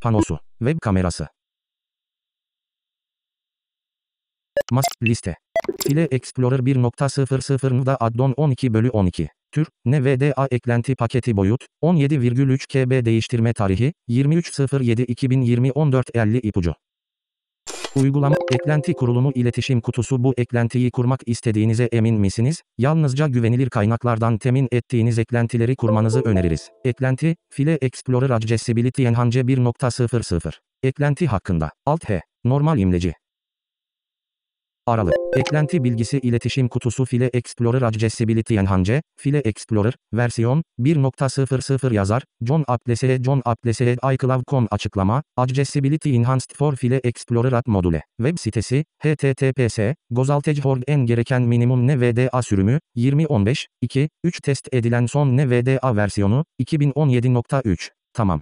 Panosu. Web kamerası. Mas liste. File Explorer 1.00 da addon 12 bölü 12. Tür, NVDA eklenti paketi boyut, 17,3 KB değiştirme tarihi, 23.07.2020 14.50 ipucu. Uygulama eklenti kurulumu iletişim kutusu bu eklentiyi kurmak istediğinize emin misiniz? Yalnızca güvenilir kaynaklardan temin ettiğiniz eklentileri kurmanızı öneririz. Eklenti, File Explorer Accessibility Enhance 1.00 Eklenti hakkında. Alt H. Normal imleci. Aralı. Eklenti bilgisi iletişim kutusu File Explorer Accessibility Enhance, File Explorer, versiyon 1.00 yazar, John Aplesee John Aplesee iCloud.com açıklama, Accessibility Enhanced for File Explorer at module. Web sitesi, https, gozaltec.org en gereken minimum NVDA sürümü, 2015, 2, 3 test edilen son NVDA versiyonu, 2017.3. Tamam.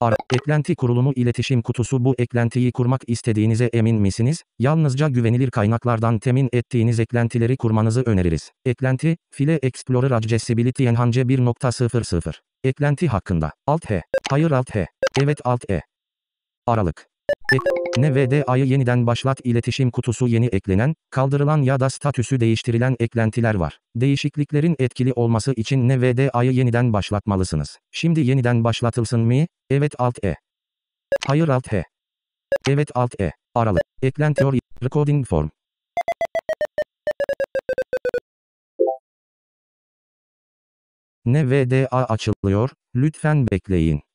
Ar eklenti kurulumu iletişim kutusu bu eklentiyi kurmak istediğinize emin misiniz? Yalnızca güvenilir kaynaklardan temin ettiğiniz eklentileri kurmanızı öneririz. Eklenti, File Explorer Accessibility Enhance 1.00. Eklenti hakkında. Alt H. Hayır Alt H. Evet Alt E. Aralık. Ne NVDA'yı yeniden başlat iletişim kutusu yeni eklenen, kaldırılan ya da statüsü değiştirilen eklentiler var. Değişikliklerin etkili olması için Ne NVDA'yı yeniden başlatmalısınız. Şimdi yeniden başlatılsın mı? Evet alt E. Hayır alt H. Evet alt E. Aralı. Eklenti or recording form. NVDA açılıyor, lütfen bekleyin.